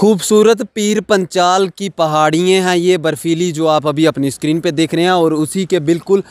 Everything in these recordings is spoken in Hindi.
खूबसूरत पीर पंचाल की पहाड़ियाँ हैं ये बर्फ़ीली जो आप अभी अपनी स्क्रीन पे देख रहे हैं और उसी के बिल्कुल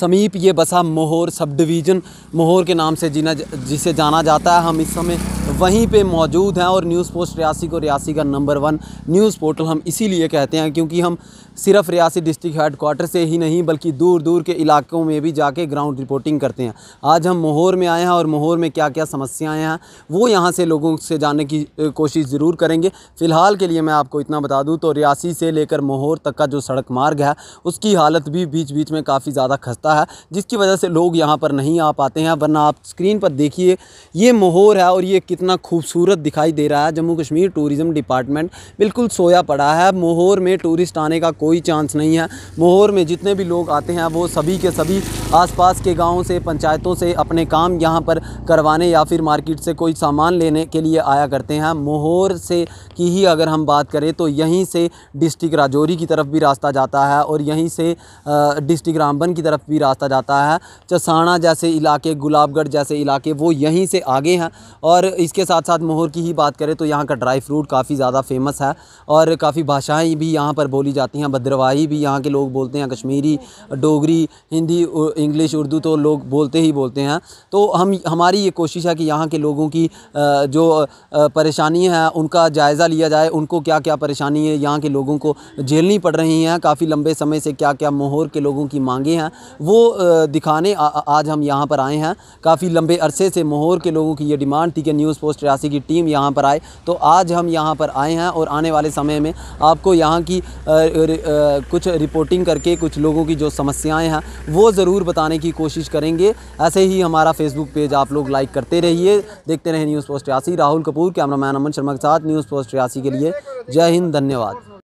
समीप ये बसा मोहर सब डिवीज़न मोहर के नाम से जिना जिसे जाना जाता है हम इस समय वहीं पे मौजूद हैं और न्यूज़ पोस्ट रियासी को रियासी का नंबर वन न्यूज़ पोर्टल हम इसीलिए कहते हैं क्योंकि हम सिर्फ रियासी डिस्ट्रिक्ट हेडकोार्टर से ही नहीं बल्कि दूर दूर के इलाकों में भी जाके ग्राउंड रिपोर्टिंग करते हैं आज हम मोहर में आए हैं और मोहर में क्या क्या समस्याएँ हैं वो यहाँ से लोगों से जानने की कोशिश ज़रूर करेंगे फ़िलहाल के लिए मैं आपको इतना बता दूँ तो रियासी से लेकर मोहर तक का जो सड़क मार्ग है उसकी हालत भी बीच बीच में काफ़ी ज़्यादा खस्ता है जिसकी वजह से लोग यहाँ पर नहीं आ पाते हैं वरना आप स्क्रीन पर देखिए ये मोहर है और ये कितना खूबसूरत दिखाई दे रहा है जम्मू कश्मीर टूरिज़म डिपार्टमेंट बिल्कुल सोया पड़ा है मोहर में टूरिस्ट आने का कोई चांस नहीं है मोहर में जितने भी लोग आते हैं वो सभी के सभी आसपास के गाँव से पंचायतों से अपने काम यहाँ पर करवाने या फिर मार्केट से कोई सामान लेने के लिए आया करते हैं मोहर से की ही अगर हम बात करें तो यहीं से डिस्ट्रिक्ट राजौरी की तरफ भी रास्ता जाता है और यहीं से डिस्ट्रिक्ट रामबन की तरफ भी रास्ता जाता है चसाना जैसे इलाके गुलाबगढ़ जैसे इलाके वो यहीं से आगे हैं और इसके साथ साथ मोहर की ही बात करें तो यहाँ का ड्राई फ्रूट काफ़ी ज़्यादा फेमस है और काफ़ी भाषाएं भी यहाँ पर बोली जाती हैं भद्रवाही भी यहाँ के लोग बोलते हैं कश्मीरी डोगरी हिंदी इंग्लिश उर्दू तो लोग बोलते ही बोलते हैं तो हम हमारी ये कोशिश है कि यहाँ के लोगों की जो परेशानी है उनका जायज़ा लिया जाए उनको क्या क्या परेशानी है यहाँ के लोगों को झेलनी पड़ रही हैं काफ़ी लंबे समय से क्या क्या मोहर के लोगों की मांगे हैं वो दिखाने आ, आज हम यहाँ पर आए हैं काफ़ी लंबे अरसे से मोहर के लोगों की ये डिमांड थी कि न्यूज़ न्यूज़ पोस्ट रियासी की टीम यहाँ पर आए तो आज हम यहाँ पर आए हैं और आने वाले समय में आपको यहाँ की कुछ रिपोर्टिंग करके कुछ लोगों की जो समस्याएं हैं वो ज़रूर बताने की कोशिश करेंगे ऐसे ही हमारा फेसबुक पेज आप लोग लाइक करते रहिए देखते रहे news post Reasi Rahul Kapoor cameraman Aman Sharma के साथ न्यूज़ पोस्ट रियासी के लिए जय हिंद धन्यवाद